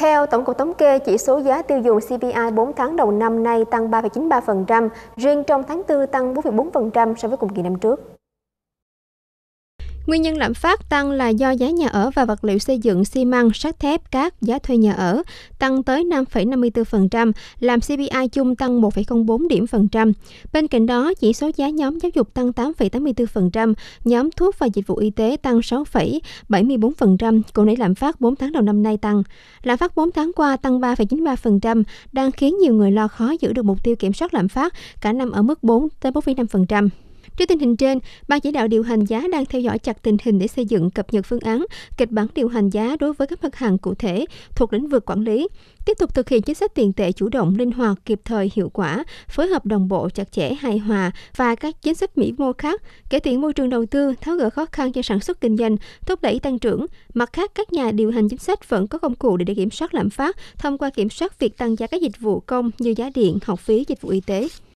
Theo Tổng cục Thống kê, chỉ số giá tiêu dùng CPI 4 tháng đầu năm nay tăng 3,93%, riêng trong tháng 4 tăng 4,4% so với cùng kỳ năm trước. Nguyên nhân lạm phát tăng là do giá nhà ở và vật liệu xây dựng xi măng, sắt thép, cát, giá thuê nhà ở tăng tới 5,54%, làm CPI chung tăng 1,04 điểm phần trăm. Bên cạnh đó, chỉ số giá nhóm giáo dục tăng 8,84%, nhóm thuốc và dịch vụ y tế tăng 6,74%, cụ nảy lạm phát 4 tháng đầu năm nay tăng. Lạm phát 4 tháng qua tăng 3,93%, đang khiến nhiều người lo khó giữ được mục tiêu kiểm soát lạm phát cả năm ở mức 4 4,5%. Trước tình hình trên, Ban chỉ đạo điều hành giá đang theo dõi chặt tình hình để xây dựng cập nhật phương án, kịch bản điều hành giá đối với các mặt hàng cụ thể thuộc lĩnh vực quản lý, tiếp tục thực hiện chính sách tiền tệ chủ động, linh hoạt, kịp thời, hiệu quả, phối hợp đồng bộ, chặt chẽ, hài hòa và các chính sách mỹ mô khác, cải thiện môi trường đầu tư, tháo gỡ khó khăn cho sản xuất kinh doanh, thúc đẩy tăng trưởng. Mặt khác, các nhà điều hành chính sách vẫn có công cụ để, để kiểm soát lạm phát thông qua kiểm soát việc tăng giá các dịch vụ công như giá điện, học phí, dịch vụ y tế.